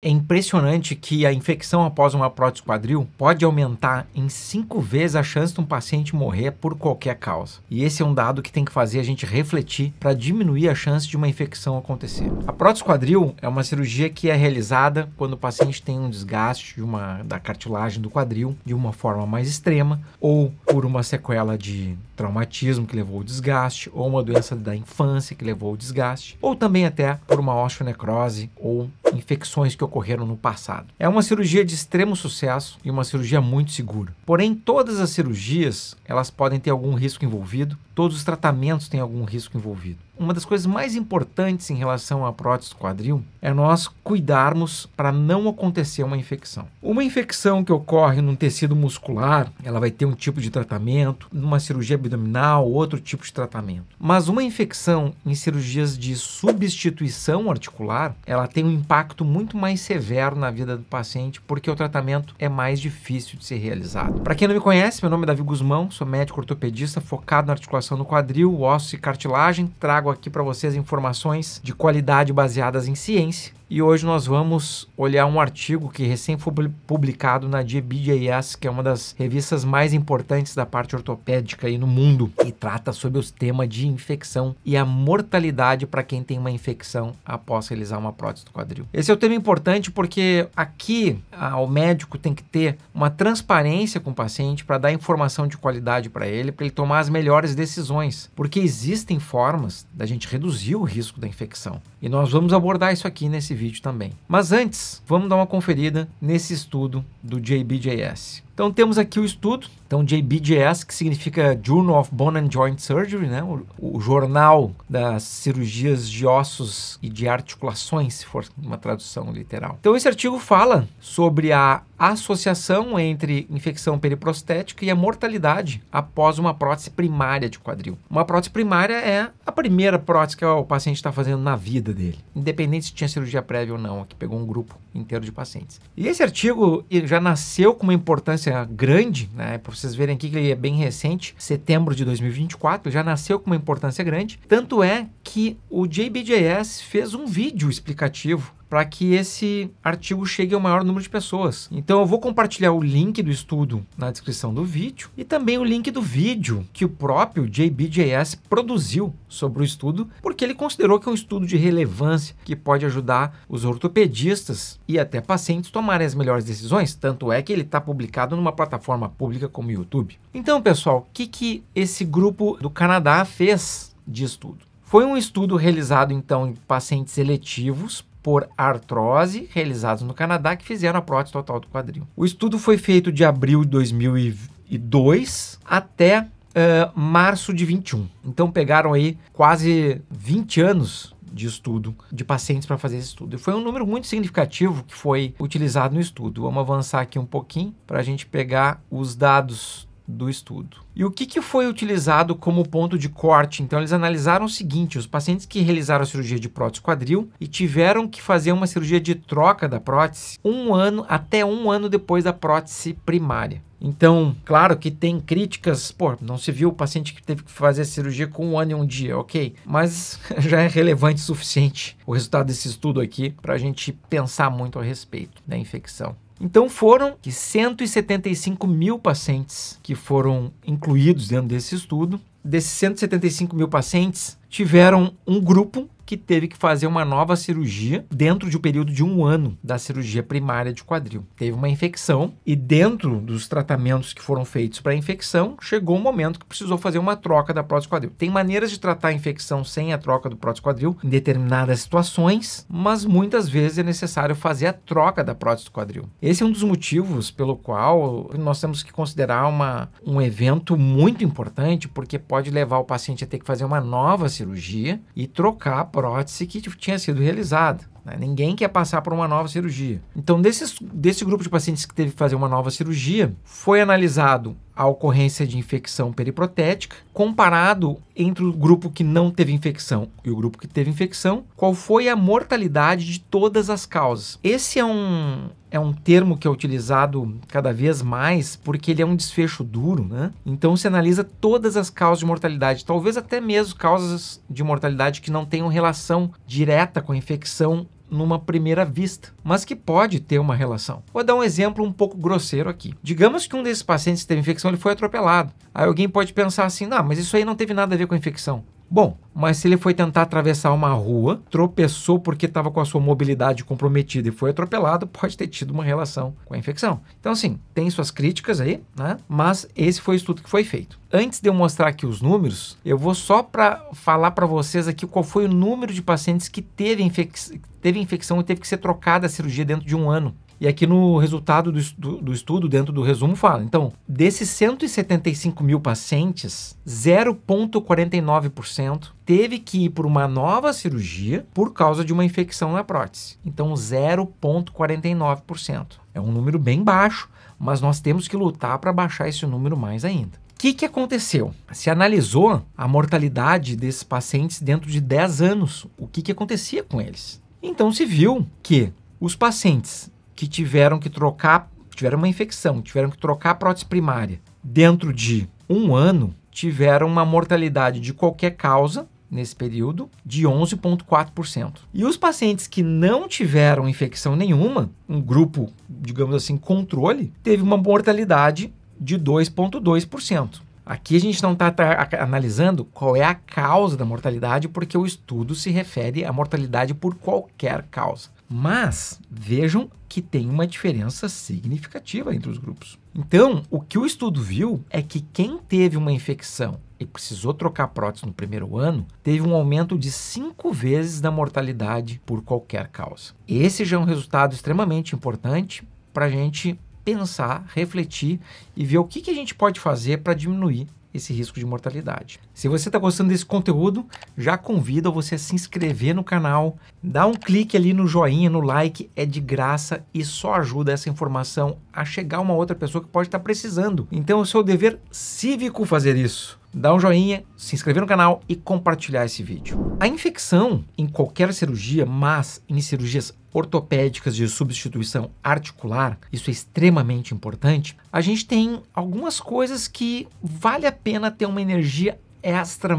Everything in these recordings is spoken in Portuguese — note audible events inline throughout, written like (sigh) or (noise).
É impressionante que a infecção após uma prótese quadril pode aumentar em cinco vezes a chance de um paciente morrer por qualquer causa. E esse é um dado que tem que fazer a gente refletir para diminuir a chance de uma infecção acontecer. A prótese quadril é uma cirurgia que é realizada quando o paciente tem um desgaste de uma, da cartilagem do quadril de uma forma mais extrema ou por uma sequela de traumatismo que levou ao desgaste ou uma doença da infância que levou ao desgaste ou também até por uma osteonecrose ou infecções que ocorreram no passado. É uma cirurgia de extremo sucesso e uma cirurgia muito segura. Porém, todas as cirurgias, elas podem ter algum risco envolvido todos os tratamentos têm algum risco envolvido. Uma das coisas mais importantes em relação à prótese do quadril é nós cuidarmos para não acontecer uma infecção. Uma infecção que ocorre num tecido muscular, ela vai ter um tipo de tratamento, numa cirurgia abdominal, outro tipo de tratamento. Mas uma infecção em cirurgias de substituição articular, ela tem um impacto muito mais severo na vida do paciente, porque o tratamento é mais difícil de ser realizado. Para quem não me conhece, meu nome é Davi Guzmão, sou médico ortopedista focado na articulação articulação no quadril, osso e cartilagem, trago aqui para vocês informações de qualidade baseadas em ciência e hoje nós vamos olhar um artigo que recém foi publicado na GBJS, que é uma das revistas mais importantes da parte ortopédica aí no mundo, e trata sobre os temas de infecção e a mortalidade para quem tem uma infecção após realizar uma prótese do quadril. Esse é o um tema importante porque aqui o médico tem que ter uma transparência com o paciente para dar informação de qualidade para ele, para ele tomar as melhores decisões, porque existem formas da gente reduzir o risco da infecção. E nós vamos abordar isso aqui nesse vídeo também. Mas antes, vamos dar uma conferida nesse estudo do JBJS. Então temos aqui o estudo, então JBJS, que significa Journal of Bone and Joint Surgery, né? O, o, jornal das cirurgias de ossos e de articulações, se for uma tradução literal. Então esse artigo fala sobre a associação entre infecção periprostética e a mortalidade após uma prótese primária de quadril. Uma prótese primária é a primeira prótese que o paciente está fazendo na vida dele, independente se tinha cirurgia prévia ou não, aqui pegou um grupo inteiro de pacientes. E esse artigo já nasceu com uma importância é grande, né? Para vocês verem aqui que ele é bem recente, setembro de 2024, já nasceu com uma importância grande. Tanto é que o JBJS fez um vídeo explicativo para que esse artigo chegue ao maior número de pessoas. Então eu vou compartilhar o link do estudo na descrição do vídeo e também o link do vídeo que o próprio JBJS produziu sobre o estudo, porque ele considerou que é um estudo de relevância que pode ajudar os ortopedistas e até pacientes a tomarem as melhores decisões, tanto é que ele está publicado numa plataforma pública como o YouTube. Então, pessoal, o que, que esse grupo do Canadá fez de estudo? Foi um estudo realizado então em pacientes seletivos por artrose realizados no Canadá que fizeram a prótese total do quadril. O estudo foi feito de abril de 2002 até uh, março de 21. Então pegaram aí quase 20 anos de estudo de pacientes para fazer esse estudo. E foi um número muito significativo que foi utilizado no estudo. Vamos avançar aqui um pouquinho para a gente pegar os dados do estudo. E o que, que foi utilizado como ponto de corte? Então, eles analisaram o seguinte: os pacientes que realizaram a cirurgia de prótese quadril e tiveram que fazer uma cirurgia de troca da prótese um ano até um ano depois da prótese primária. Então, claro que tem críticas, pô, não se viu o paciente que teve que fazer a cirurgia com um ano e um dia, ok? Mas (laughs) já é relevante o suficiente o resultado desse estudo aqui para a gente pensar muito a respeito da infecção. Então foram 175 mil pacientes que foram incluídos dentro desse estudo. Desses 175 mil pacientes, tiveram um grupo que teve que fazer uma nova cirurgia dentro de um período de um ano da cirurgia primária de quadril. Teve uma infecção e dentro dos tratamentos que foram feitos para a infecção, chegou o um momento que precisou fazer uma troca da prótese quadril. Tem maneiras de tratar a infecção sem a troca do prótese quadril em determinadas situações, mas muitas vezes é necessário fazer a troca da prótese do quadril. Esse é um dos motivos pelo qual nós temos que considerar uma, um evento muito importante, porque pode levar o paciente a ter que fazer uma nova cirurgia e trocar a prótese que tipo, tinha sido realizada. Né? Ninguém quer passar por uma nova cirurgia. Então, desses, desse grupo de pacientes que teve que fazer uma nova cirurgia, foi analisado a ocorrência de infecção periprotética, comparado entre o grupo que não teve infecção e o grupo que teve infecção, qual foi a mortalidade de todas as causas. Esse é um, é um termo que é utilizado cada vez mais porque ele é um desfecho duro, né? Então se analisa todas as causas de mortalidade, talvez até mesmo causas de mortalidade que não tenham relação direta com a infecção numa primeira vista, mas que pode ter uma relação. Vou dar um exemplo um pouco grosseiro aqui. Digamos que um desses pacientes que teve infecção ele foi atropelado. Aí alguém pode pensar assim, não, mas isso aí não teve nada a ver com a infecção. Bom, mas se ele foi tentar atravessar uma rua, tropeçou porque estava com a sua mobilidade comprometida e foi atropelado, pode ter tido uma relação com a infecção. Então, assim, tem suas críticas aí, né? Mas esse foi o estudo que foi feito. Antes de eu mostrar aqui os números, eu vou só para falar para vocês aqui qual foi o número de pacientes que teve, infec teve infecção e teve que ser trocada a cirurgia dentro de um ano. E aqui no resultado do, estu do estudo, dentro do resumo, fala. Então, desses 175 mil pacientes, 0,49% teve que ir por uma nova cirurgia por causa de uma infecção na prótese. Então, 0,49%. É um número bem baixo, mas nós temos que lutar para baixar esse número mais ainda. O que, que aconteceu? Se analisou a mortalidade desses pacientes dentro de 10 anos, o que, que acontecia com eles. Então se viu que os pacientes que tiveram que trocar, tiveram uma infecção, tiveram que trocar a prótese primária. Dentro de um ano, tiveram uma mortalidade de qualquer causa nesse período de 11,4%. E os pacientes que não tiveram infecção nenhuma, um grupo, digamos assim, controle, teve uma mortalidade de 2,2%. Aqui a gente não está tá, analisando qual é a causa da mortalidade, porque o estudo se refere à mortalidade por qualquer causa. Mas vejam que tem uma diferença significativa entre os grupos. Então, o que o estudo viu é que quem teve uma infecção e precisou trocar prótese no primeiro ano, teve um aumento de cinco vezes da mortalidade por qualquer causa. Esse já é um resultado extremamente importante para a gente pensar, refletir e ver o que, que a gente pode fazer para diminuir esse risco de mortalidade. Se você está gostando desse conteúdo, já convido você a se inscrever no canal, dá um clique ali no joinha, no like, é de graça e só ajuda essa informação a chegar a uma outra pessoa que pode estar tá precisando. Então é o seu dever cívico fazer isso dar um joinha, se inscrever no canal e compartilhar esse vídeo. A infecção em qualquer cirurgia, mas em cirurgias ortopédicas de substituição articular, isso é extremamente importante. A gente tem algumas coisas que vale a pena ter uma energia extra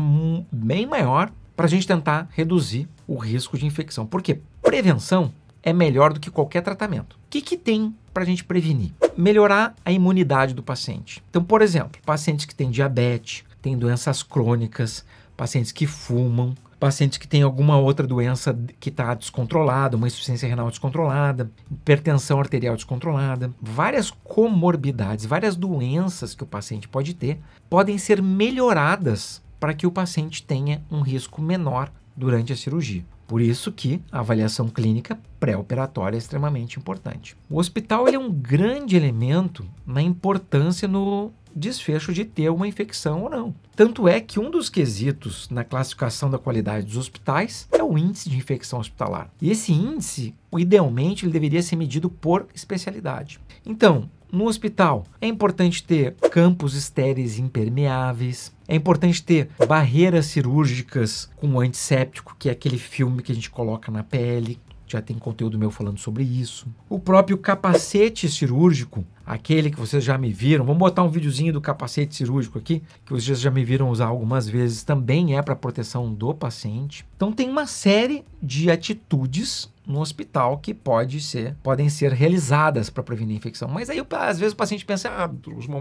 bem maior para a gente tentar reduzir o risco de infecção. Porque prevenção é melhor do que qualquer tratamento. O que, que tem para a gente prevenir? Melhorar a imunidade do paciente. Então, por exemplo, pacientes que têm diabetes, têm doenças crônicas, pacientes que fumam, pacientes que têm alguma outra doença que está descontrolada, uma insuficiência renal descontrolada, hipertensão arterial descontrolada, várias comorbidades, várias doenças que o paciente pode ter, podem ser melhoradas para que o paciente tenha um risco menor durante a cirurgia. Por isso que a avaliação clínica pré-operatória é extremamente importante. O hospital é um grande elemento na importância no, desfecho de ter uma infecção ou não. Tanto é que um dos quesitos na classificação da qualidade dos hospitais é o índice de infecção hospitalar. E esse índice, idealmente, ele deveria ser medido por especialidade. Então, no hospital, é importante ter campos estéreis impermeáveis, é importante ter barreiras cirúrgicas com antisséptico, que é aquele filme que a gente coloca na pele, já tem conteúdo meu falando sobre isso. O próprio capacete cirúrgico, aquele que vocês já me viram. Vamos botar um videozinho do capacete cirúrgico aqui, que vocês já me viram usar algumas vezes, também é para proteção do paciente. Então tem uma série de atitudes no hospital que pode ser, podem ser realizadas para prevenir infecção. Mas aí, às vezes, o paciente pensa, ah,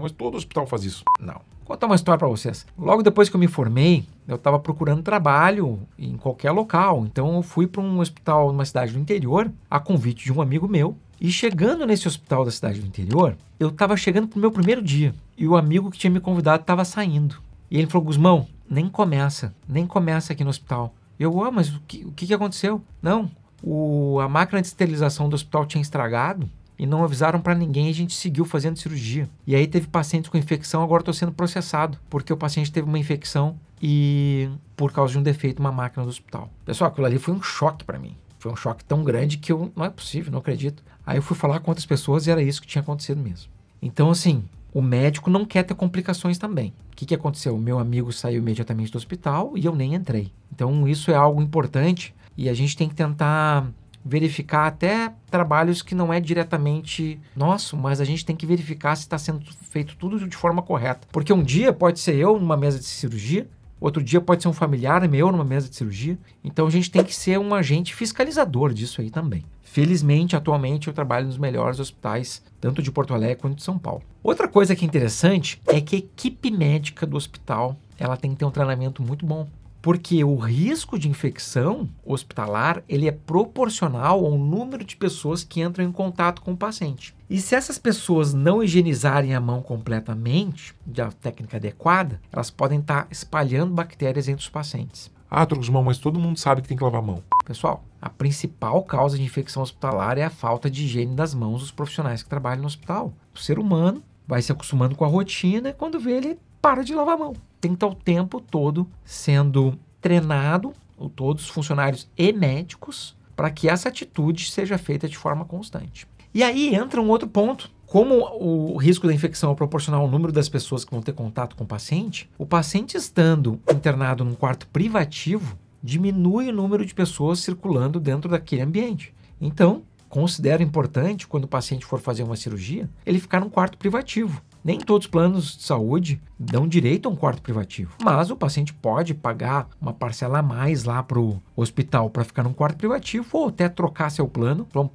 mas todo hospital faz isso. Não. Vou contar uma história para vocês. Logo depois que eu me formei, eu estava procurando trabalho em qualquer local. Então, eu fui para um hospital numa cidade do interior, a convite de um amigo meu, e chegando nesse hospital da cidade do interior, eu estava chegando pro meu primeiro dia. E o amigo que tinha me convidado estava saindo. E ele falou: Guzmão, nem começa, nem começa aqui no hospital. E eu, ah, mas o que, o que aconteceu? Não, o, a máquina de esterilização do hospital tinha estragado e não avisaram para ninguém a gente seguiu fazendo cirurgia. E aí teve pacientes com infecção, agora estou sendo processado, porque o paciente teve uma infecção e por causa de um defeito uma máquina do hospital. Pessoal, aquilo ali foi um choque para mim foi um choque tão grande que eu não é possível, não acredito. Aí eu fui falar com outras pessoas e era isso que tinha acontecido mesmo. Então, assim, o médico não quer ter complicações também. O que, que aconteceu? O meu amigo saiu imediatamente do hospital e eu nem entrei. Então, isso é algo importante e a gente tem que tentar verificar até trabalhos que não é diretamente nosso, mas a gente tem que verificar se está sendo feito tudo de forma correta. Porque um dia pode ser eu numa mesa de cirurgia outro dia pode ser um familiar meu numa mesa de cirurgia. Então a gente tem que ser um agente fiscalizador disso aí também. Felizmente, atualmente eu trabalho nos melhores hospitais, tanto de Porto Alegre quanto de São Paulo. Outra coisa que é interessante é que a equipe médica do hospital ela tem que ter um treinamento muito bom porque o risco de infecção hospitalar ele é proporcional ao número de pessoas que entram em contato com o paciente. E se essas pessoas não higienizarem a mão completamente, de técnica adequada, elas podem estar espalhando bactérias entre os pacientes. Ah, mão, mas todo mundo sabe que tem que lavar a mão. Pessoal, a principal causa de infecção hospitalar é a falta de higiene das mãos dos profissionais que trabalham no hospital. O ser humano vai se acostumando com a rotina, e quando vê ele para de lavar a mão tem que estar o tempo todo sendo treinado, todos os funcionários e médicos, para que essa atitude seja feita de forma constante. E aí entra um outro ponto. Como o risco da infecção é proporcional ao número das pessoas que vão ter contato com o paciente, o paciente estando internado num quarto privativo diminui o número de pessoas circulando dentro daquele ambiente. Então, considero importante, quando o paciente for fazer uma cirurgia, ele ficar num quarto privativo. Nem todos os planos de saúde dão direito a um quarto privativo, mas o paciente pode pagar uma parcela a mais lá para o hospital para ficar num quarto privativo ou até trocar seu plano para um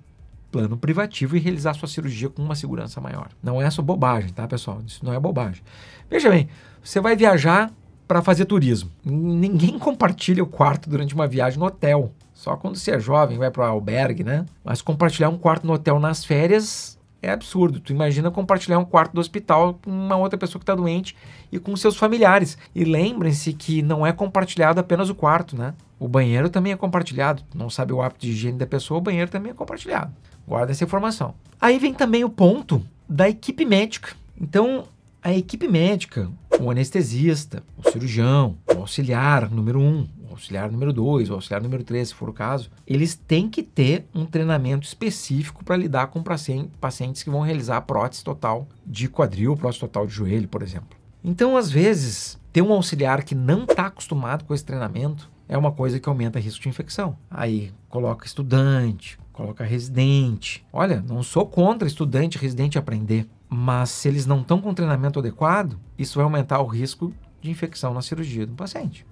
plano privativo e realizar sua cirurgia com uma segurança maior. Não é só bobagem, tá, pessoal? Isso não é bobagem. Veja bem, você vai viajar para fazer turismo. Ninguém compartilha o quarto durante uma viagem no hotel. Só quando você é jovem vai para o albergue, né? Mas compartilhar um quarto no hotel nas férias é absurdo. Tu imagina compartilhar um quarto do hospital com uma outra pessoa que está doente e com seus familiares. E lembrem-se que não é compartilhado apenas o quarto, né? O banheiro também é compartilhado. Não sabe o hábito de higiene da pessoa, o banheiro também é compartilhado. Guarda essa informação. Aí vem também o ponto da equipe médica. Então, a equipe médica, o anestesista, o cirurgião, o auxiliar número um, o auxiliar número dois, o auxiliar número três, se for o caso, eles têm que ter um treinamento específico para lidar com pacientes que vão realizar prótese total de quadril, prótese total de joelho, por exemplo. Então, às vezes, ter um auxiliar que não está acostumado com esse treinamento é uma coisa que aumenta o risco de infecção. Aí coloca estudante, coloca residente. Olha, não sou contra estudante residente aprender, mas se eles não estão com treinamento adequado, isso vai aumentar o risco de infecção na cirurgia do paciente.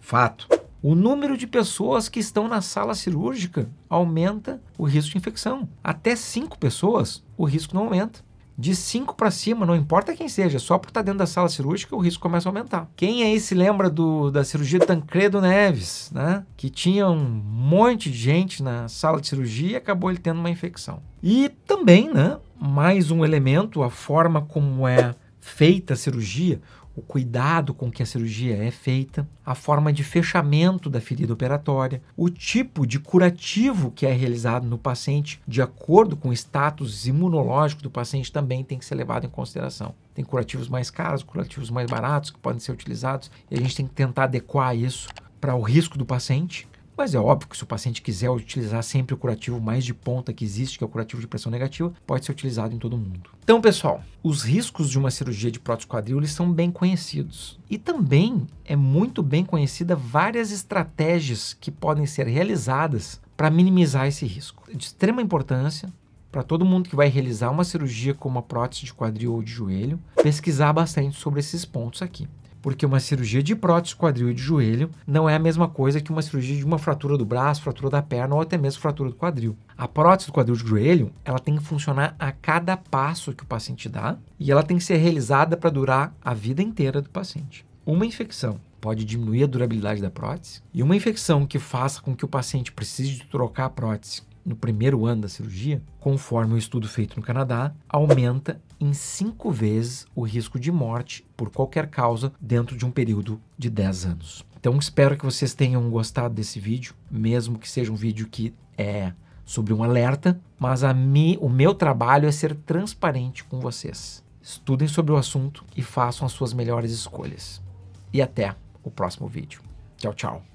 Fato. O número de pessoas que estão na sala cirúrgica aumenta o risco de infecção. Até 5 pessoas, o risco não aumenta. De 5 para cima, não importa quem seja, só por estar dentro da sala cirúrgica, o risco começa a aumentar. Quem aí se lembra do, da cirurgia de Tancredo Neves, né? Que tinha um monte de gente na sala de cirurgia e acabou ele tendo uma infecção. E também, né? mais um elemento, a forma como é feita a cirurgia, o cuidado com que a cirurgia é feita, a forma de fechamento da ferida operatória, o tipo de curativo que é realizado no paciente, de acordo com o status imunológico do paciente, também tem que ser levado em consideração. Tem curativos mais caros, curativos mais baratos que podem ser utilizados, e a gente tem que tentar adequar isso para o risco do paciente mas é óbvio que se o paciente quiser utilizar sempre o curativo mais de ponta que existe, que é o curativo de pressão negativa, pode ser utilizado em todo mundo. Então, pessoal, os riscos de uma cirurgia de prótese quadril eles são bem conhecidos. E também é muito bem conhecida várias estratégias que podem ser realizadas para minimizar esse risco. De extrema importância para todo mundo que vai realizar uma cirurgia como uma prótese de quadril ou de joelho, pesquisar bastante sobre esses pontos aqui porque uma cirurgia de prótese, quadril e de joelho não é a mesma coisa que uma cirurgia de uma fratura do braço, fratura da perna ou até mesmo fratura do quadril. A prótese do quadril de joelho, ela tem que funcionar a cada passo que o paciente dá e ela tem que ser realizada para durar a vida inteira do paciente. Uma infecção pode diminuir a durabilidade da prótese e uma infecção que faça com que o paciente precise de trocar a prótese no primeiro ano da cirurgia, conforme um estudo feito no Canadá, aumenta em cinco vezes o risco de morte por qualquer causa dentro de um período de 10 anos. Então espero que vocês tenham gostado desse vídeo, mesmo que seja um vídeo que é sobre um alerta, mas a mim, o meu trabalho é ser transparente com vocês. Estudem sobre o assunto e façam as suas melhores escolhas. E até o próximo vídeo. Tchau, tchau.